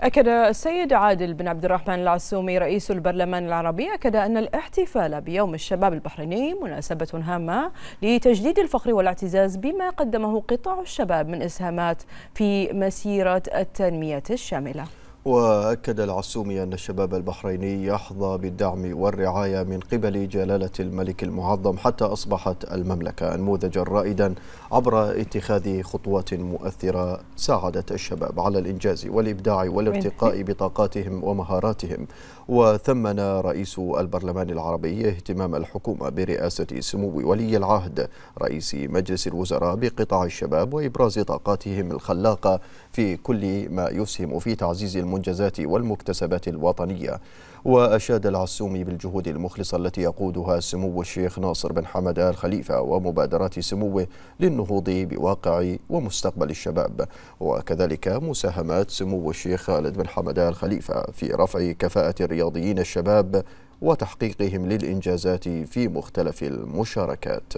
أكد السيد عادل بن عبد الرحمن العسومي رئيس البرلمان العربي أكد أن الاحتفال بيوم الشباب البحريني مناسبة هامة لتجديد الفخر والاعتزاز بما قدمه قطاع الشباب من إسهامات في مسيرة التنمية الشاملة وأكد العسومي أن الشباب البحريني يحظى بالدعم والرعاية من قبل جلالة الملك المعظم حتى أصبحت المملكة نموذجا رائدا عبر اتخاذ خطوات مؤثرة ساعدت الشباب على الإنجاز والإبداع والارتقاء بطاقاتهم ومهاراتهم وثمن رئيس البرلمان العربي اهتمام الحكومة برئاسة سمو ولي العهد رئيس مجلس الوزراء بقطاع الشباب وإبراز طاقاتهم الخلاقة في كل ما يسهم في تعزيز المنظمة المنجزات والمكتسبات الوطنية وأشاد العسومي بالجهود المخلصة التي يقودها سمو الشيخ ناصر بن حمد آل خليفة ومبادرات سموه للنهوض بواقع ومستقبل الشباب وكذلك مساهمات سمو الشيخ خالد بن حمد آل خليفة في رفع كفاءة الرياضيين الشباب وتحقيقهم للإنجازات في مختلف المشاركات